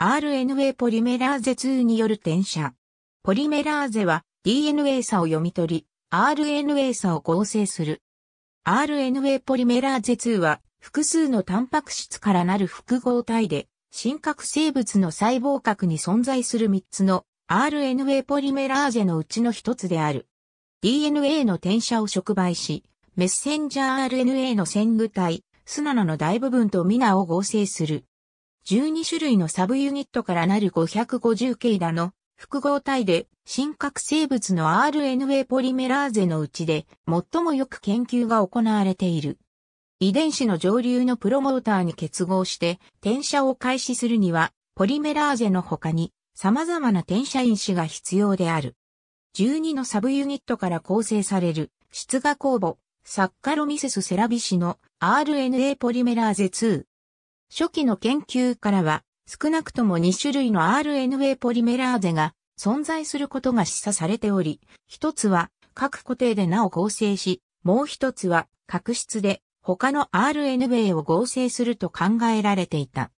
RNA ポリメラーゼ2による転写。ポリメラーゼは DNA 差を読み取り、RNA 差を合成する。RNA ポリメラーゼ2は複数のタンパク質からなる複合体で、真核生物の細胞核に存在する3つの RNA ポリメラーゼのうちの1つである。DNA の転写を触媒し、メッセンジャー RNA の線具体、スナナの大部分とミナを合成する。12種類のサブユニットからなる550系だの複合体で、真核生物の RNA ポリメラーゼのうちで、最もよく研究が行われている。遺伝子の上流のプロモーターに結合して、転写を開始するには、ポリメラーゼの他に、様々な転写因子が必要である。12のサブユニットから構成される、出荷酵母、サッカロミセスセラビシの RNA ポリメラーゼ2、初期の研究からは、少なくとも2種類の RNA ポリメラーゼが存在することが示唆されており、一つは各固定でなお合成し、もう一つは核質で他の RNA を合成すると考えられていた。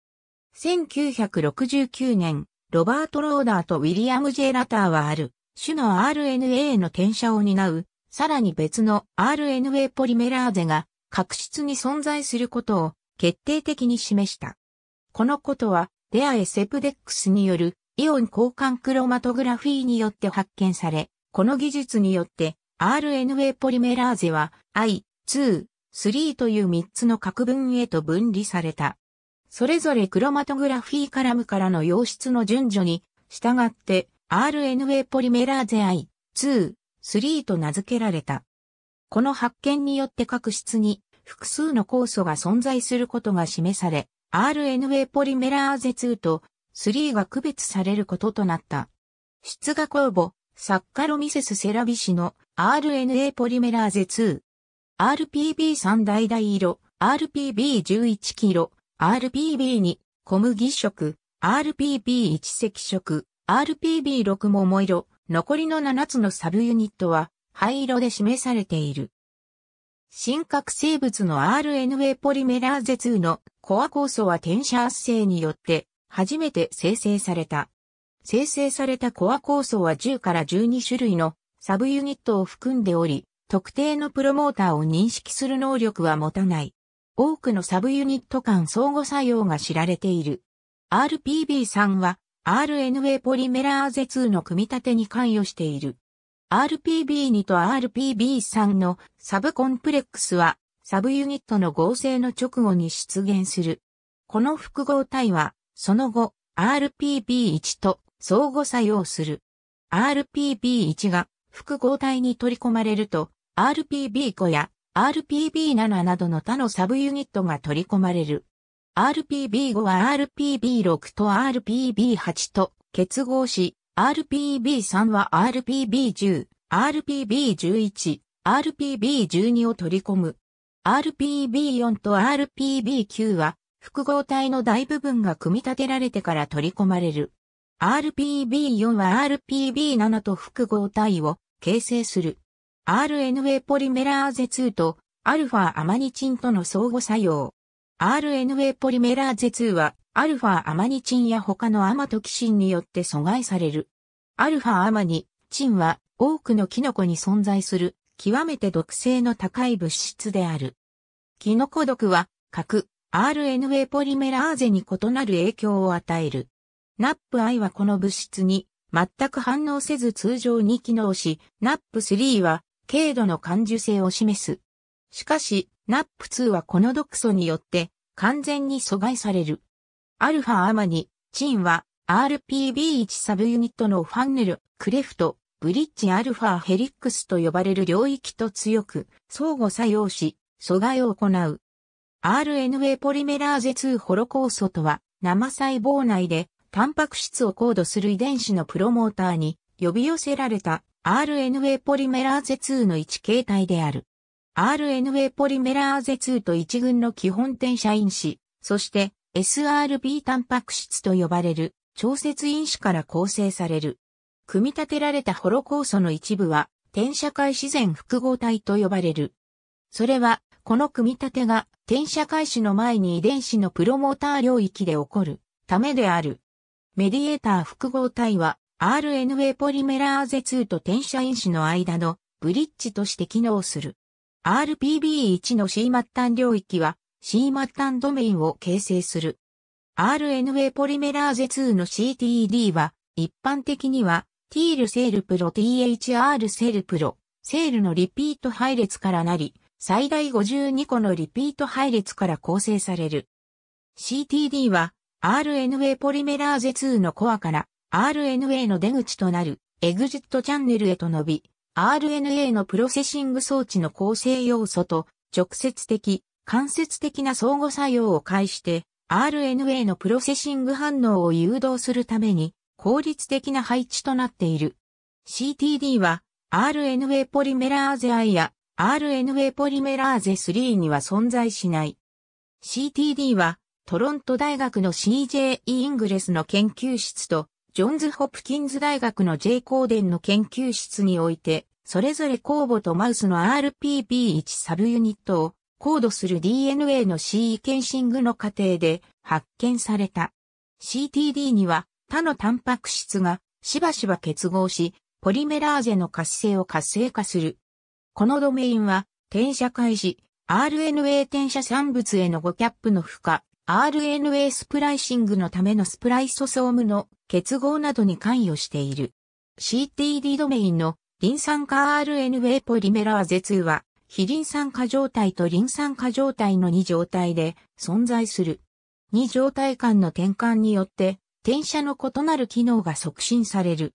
1969年、ロバート・ローダーとウィリアム・ジェラターはある、種の RNA の転写を担う、さらに別の RNA ポリメラーゼが、確実に存在することを決定的に示した。このことは、デアエセプデックスによるイオン交換クロマトグラフィーによって発見され、この技術によって RNA ポリメラーゼは I、2、3という3つの核分へと分離された。それぞれクロマトグラフィーカラムからの溶質の順序に従って RNA ポリメラーゼ I、2、3と名付けられた。この発見によって各質に複数の酵素が存在することが示され、RNA ポリメラーゼ2と3が区別されることとなった。出画酵母、サッカロミセスセラビシの RNA ポリメラーゼ2。RPB3 大大色、RPB11 キロ、RPB2 小麦色、RPB1 赤色、RPB6 桃色、残りの7つのサブユニットは灰色で示されている。真核生物の RNA ポリメラーゼ2のコア酵素は転写圧生によって初めて生成された。生成されたコア酵素は10から12種類のサブユニットを含んでおり、特定のプロモーターを認識する能力は持たない。多くのサブユニット間相互作用が知られている。RPB3 は RNA ポリメラーゼ2の組み立てに関与している。RPB2 と RPB3 のサブコンプレックスはサブユニットの合成の直後に出現する。この複合体はその後 RPB1 と相互作用する。RPB1 が複合体に取り込まれると RPB5 や RPB7 などの他のサブユニットが取り込まれる。RPB5 は RPB6 と RPB8 と結合し RPB3 は RPB10、RPB11、RPB12 を取り込む。RPB4 と RPB9 は複合体の大部分が組み立てられてから取り込まれる。RPB4 は RPB7 と複合体を形成する。RNA ポリメラーゼ2とアルファアマニチンとの相互作用。RNA ポリメラーゼ2はアルファアマニチンや他のアマトキシンによって阻害される。アルファアマニチンは多くのキノコに存在する極めて毒性の高い物質である。キノコ毒は核 RNA ポリメラーゼに異なる影響を与える。ナップ i はこの物質に全く反応せず通常に機能し、ナップ3は軽度の感受性を示す。しかし、ナップ2はこの毒素によって完全に阻害される。アルファアマニ、チンは RPB1 サブユニットのファンネル、クレフト、ブリッジアルファヘリックスと呼ばれる領域と強く相互作用し、阻害を行う。RNA ポリメラーゼ2ホロ酵素とは、生細胞内でタンパク質をコードする遺伝子のプロモーターに呼び寄せられた RNA ポリメラーゼ2の一形態である。RNA ポリメラーゼ2と一群の基本転写因子、そして SRB タンパク質と呼ばれる調節因子から構成される。組み立てられたホロ酵素の一部は、転写界自然複合体と呼ばれる。それは、この組み立てが転写開始の前に遺伝子のプロモーター領域で起こるためである。メディエーター複合体は RNA ポリメラーゼ2と転写因子の間のブリッジとして機能する。RPB1 の C 末端領域は C 末端ドメインを形成する。RNA ポリメラーゼ2の CTD は、一般的には、T ルセールプロ THR セールプロ、セールのリピート配列からなり、最大52個のリピート配列から構成される。CTD は、RNA ポリメラーゼ2のコアから、RNA の出口となる、エグジットチャンネルへと伸び、RNA のプロセッシング装置の構成要素と、直接的、間接的な相互作用を介して、RNA のプロセッシング反応を誘導するために効率的な配置となっている。CTD は RNA ポリメラーゼ I や RNA ポリメラーゼ3には存在しない。CTD はトロント大学の CJ イングレスの研究室とジョンズ・ホプキンズ大学の J コーデンの研究室において、それぞれ酵母とマウスの RPP1 サブユニットを高度する DNA の C ケンシングの過程で発見された。CTD には他のタンパク質がしばしば結合し、ポリメラーゼの活性を活性化する。このドメインは転写開始、RNA 転写産物へのごキャップの負荷、RNA スプライシングのためのスプライソソームの結合などに関与している。CTD ドメインのリン酸化 RNA ポリメラーゼ2は非臨酸化状態と臨酸化状態の2状態で存在する。2状態間の転換によって、転写の異なる機能が促進される。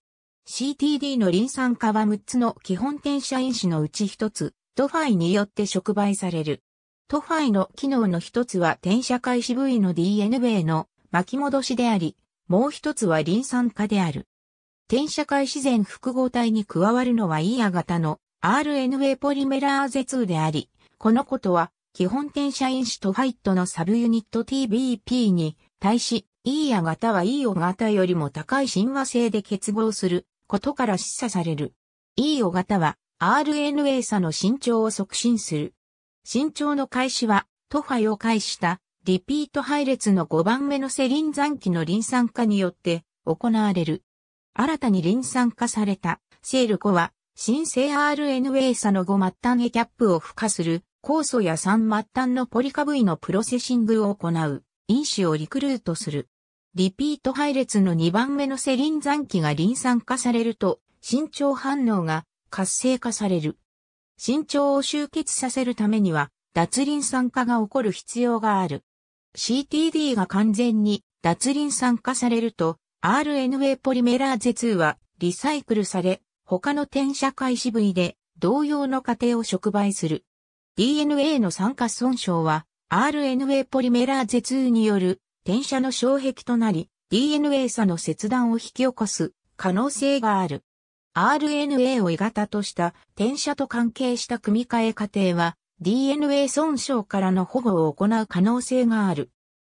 CTD の臨酸化は6つの基本転写因子のうち1つ、トファイによって触媒される。トファイの機能の1つは転写開始部位の DN a の巻き戻しであり、もう1つは臨酸化である。転写開始前複合体に加わるのはイーア型の RNA ポリメラーゼ2であり、このことは、基本転写因子とファイトのサブユニット TBP に対し、E や型は E を型よりも高い親和性で結合することから示唆される。E を型は RNA 差の伸長を促進する。伸長の開始は、トファを介したリピート配列の5番目のセリン残機のリン酸化によって行われる。新たにリン酸化されたセール5は新生 RNA 差の5末端へキャップを付加する、酵素や3末端のポリカブイのプロセシングを行う、因子をリクルートする。リピート配列の2番目のセリン残機がリン酸化されると、身長反応が活性化される。身長を集結させるためには、脱リン酸化が起こる必要がある。CTD が完全に脱リン酸化されると、RNA ポリメラーゼ2はリサイクルされ、他の転写開始部位で同様の過程を触媒する。DNA の酸化損傷は RNA ポリメラーゼ2による転写の障壁となり DNA 差の切断を引き起こす可能性がある。RNA を鋳型とした転写と関係した組み換え過程は DNA 損傷からの保護を行う可能性がある。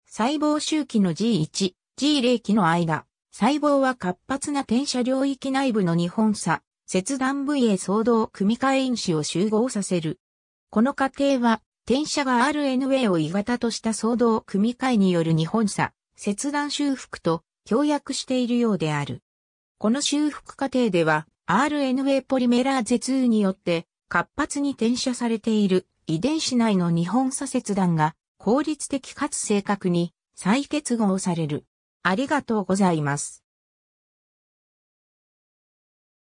細胞周期の G1、G0 期の間、細胞は活発な転写領域内部の日本差、切断部位へ相動組み換え因子を集合させる。この過程は、転写が RNA を鋳型とした相動組み換えによる日本差、切断修復と協約しているようである。この修復過程では、RNA ポリメラーゼ2によって活発に転写されている遺伝子内の日本差切断が効率的かつ正確に再結合される。ありがとうございます。